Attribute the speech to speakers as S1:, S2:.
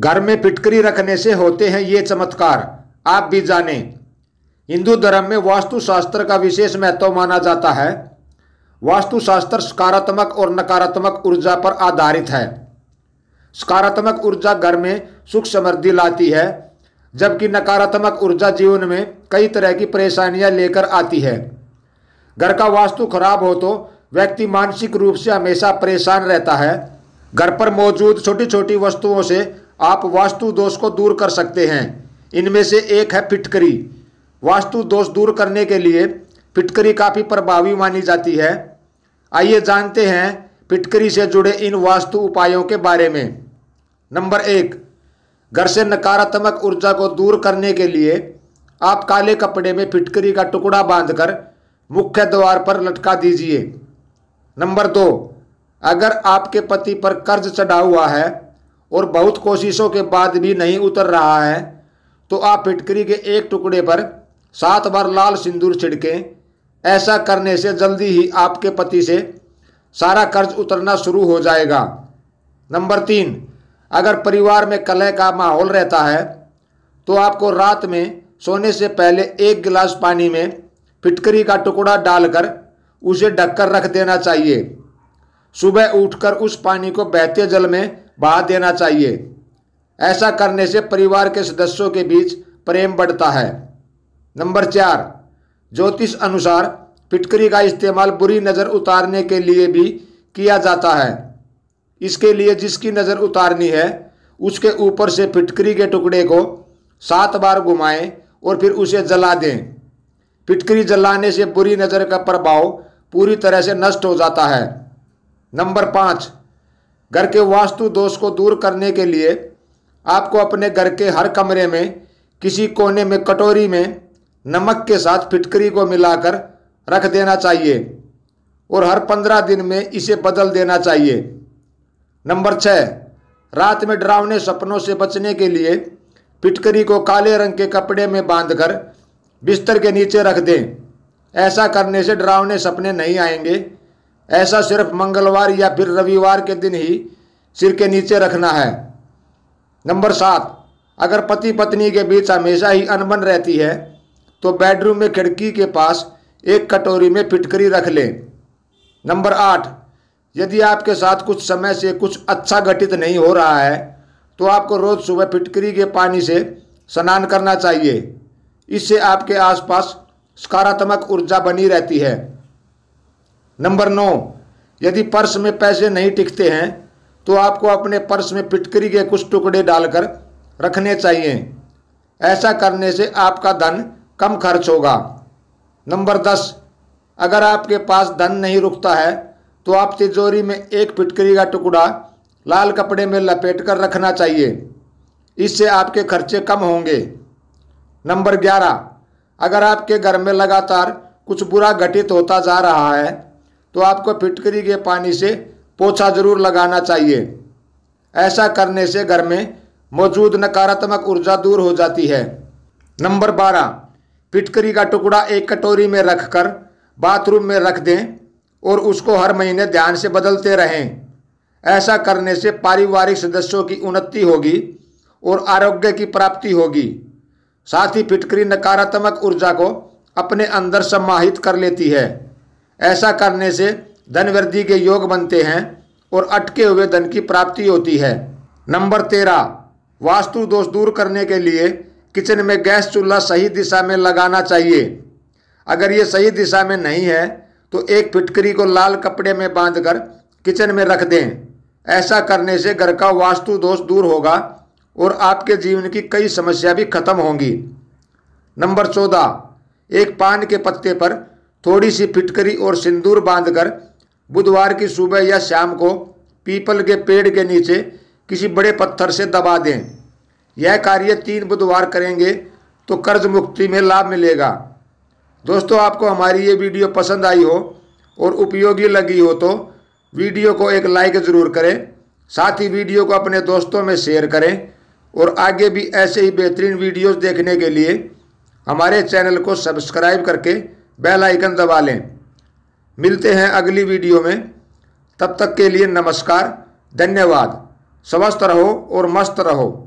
S1: घर में पिटकरी रखने से होते हैं ये चमत्कार आप भी जाने हिंदू धर्म में वास्तुशास्त्र का विशेष महत्व माना जाता है वास्तुशास्त्र सकारात्मक और नकारात्मक ऊर्जा पर आधारित है सकारात्मक ऊर्जा घर में सुख समृद्धि लाती है जबकि नकारात्मक ऊर्जा जीवन में कई तरह की परेशानियां लेकर आती है घर का वास्तु खराब हो तो व्यक्ति मानसिक रूप से हमेशा परेशान रहता है घर पर मौजूद छोटी छोटी वस्तुओं से आप वास्तु दोष को दूर कर सकते हैं इनमें से एक है फिटकरी वास्तु दोष दूर करने के लिए फिटकरी काफ़ी प्रभावी मानी जाती है आइए जानते हैं फिटकरी से जुड़े इन वास्तु उपायों के बारे में नंबर एक घर से नकारात्मक ऊर्जा को दूर करने के लिए आप काले कपड़े में फिटकरी का टुकड़ा बांधकर मुख्य द्वार पर लटका दीजिए नंबर दो अगर आपके पति पर कर्ज चढ़ा हुआ है और बहुत कोशिशों के बाद भी नहीं उतर रहा है तो आप फिटकरी के एक टुकड़े पर सात बार लाल सिंदूर छिड़कें ऐसा करने से जल्दी ही आपके पति से सारा कर्ज उतरना शुरू हो जाएगा नंबर तीन अगर परिवार में कलह का माहौल रहता है तो आपको रात में सोने से पहले एक गिलास पानी में फिटकरी का टुकड़ा डालकर उसे ढककर रख देना चाहिए सुबह उठकर उस पानी को बहते जल में बढ़ा देना चाहिए ऐसा करने से परिवार के सदस्यों के बीच प्रेम बढ़ता है नंबर चार ज्योतिष अनुसार फिटकरी का इस्तेमाल बुरी नज़र उतारने के लिए भी किया जाता है इसके लिए जिसकी नज़र उतारनी है उसके ऊपर से फिटकरी के टुकड़े को सात बार घुमाएं और फिर उसे जला दें फिटकरी जलाने से बुरी नज़र का प्रभाव पूरी तरह से नष्ट हो जाता है नंबर पाँच घर के वास्तु दोष को दूर करने के लिए आपको अपने घर के हर कमरे में किसी कोने में कटोरी में नमक के साथ फिटकरी को मिलाकर रख देना चाहिए और हर पंद्रह दिन में इसे बदल देना चाहिए नंबर छः रात में डरावने सपनों से बचने के लिए फिटकरी को काले रंग के कपड़े में बांधकर बिस्तर के नीचे रख दें ऐसा करने से डरावने सपने नहीं आएंगे ऐसा सिर्फ मंगलवार या फिर रविवार के दिन ही सिर के नीचे रखना है नंबर सात अगर पति पत्नी के बीच हमेशा ही अनबन रहती है तो बेडरूम में खिड़की के पास एक कटोरी में फिटकरी रख लें नंबर आठ यदि आपके साथ कुछ समय से कुछ अच्छा घटित नहीं हो रहा है तो आपको रोज़ सुबह फिटकरी के पानी से स्नान करना चाहिए इससे आपके आसपास सकारात्मक ऊर्जा बनी रहती है नंबर नौ यदि पर्स में पैसे नहीं टिकते हैं तो आपको अपने पर्स में पिटकरी के कुछ टुकड़े डालकर रखने चाहिए ऐसा करने से आपका धन कम खर्च होगा नंबर दस अगर आपके पास धन नहीं रुकता है तो आप तिजोरी में एक पिटकरी का टुकड़ा लाल कपड़े में लपेट कर रखना चाहिए इससे आपके खर्चे कम होंगे नंबर ग्यारह अगर आपके घर में लगातार कुछ बुरा घटित होता जा रहा है तो आपको फिटकरी के पानी से पोछा जरूर लगाना चाहिए ऐसा करने से घर में मौजूद नकारात्मक ऊर्जा दूर हो जाती है नंबर बारह फिटकरी का टुकड़ा एक कटोरी में रखकर बाथरूम में रख दें और उसको हर महीने ध्यान से बदलते रहें ऐसा करने से पारिवारिक सदस्यों की उन्नति होगी और आरोग्य की प्राप्ति होगी साथ ही फिटकरी नकारात्मक ऊर्जा को अपने अंदर समाहित कर लेती है ऐसा करने से धन वृद्धि के योग बनते हैं और अटके हुए धन की प्राप्ति होती है नंबर तेरह वास्तु दोष दूर करने के लिए किचन में गैस चूल्हा सही दिशा में लगाना चाहिए अगर ये सही दिशा में नहीं है तो एक फिटकरी को लाल कपड़े में बांधकर किचन में रख दें ऐसा करने से घर का वास्तु दोष दूर होगा और आपके जीवन की कई समस्या भी खत्म होंगी नंबर चौदह एक पान के पत्ते पर थोड़ी सी फिटकरी और सिंदूर बांधकर बुधवार की सुबह या शाम को पीपल के पेड़ के नीचे किसी बड़े पत्थर से दबा दें यह कार्य तीन बुधवार करेंगे तो कर्ज मुक्ति में लाभ मिलेगा दोस्तों आपको हमारी ये वीडियो पसंद आई हो और उपयोगी लगी हो तो वीडियो को एक लाइक ज़रूर करें साथ ही वीडियो को अपने दोस्तों में शेयर करें और आगे भी ऐसे ही बेहतरीन वीडियोस देखने के लिए हमारे चैनल को सब्सक्राइब करके बेल आइकन दबा लें मिलते हैं अगली वीडियो में तब तक के लिए नमस्कार धन्यवाद स्वस्थ रहो और मस्त रहो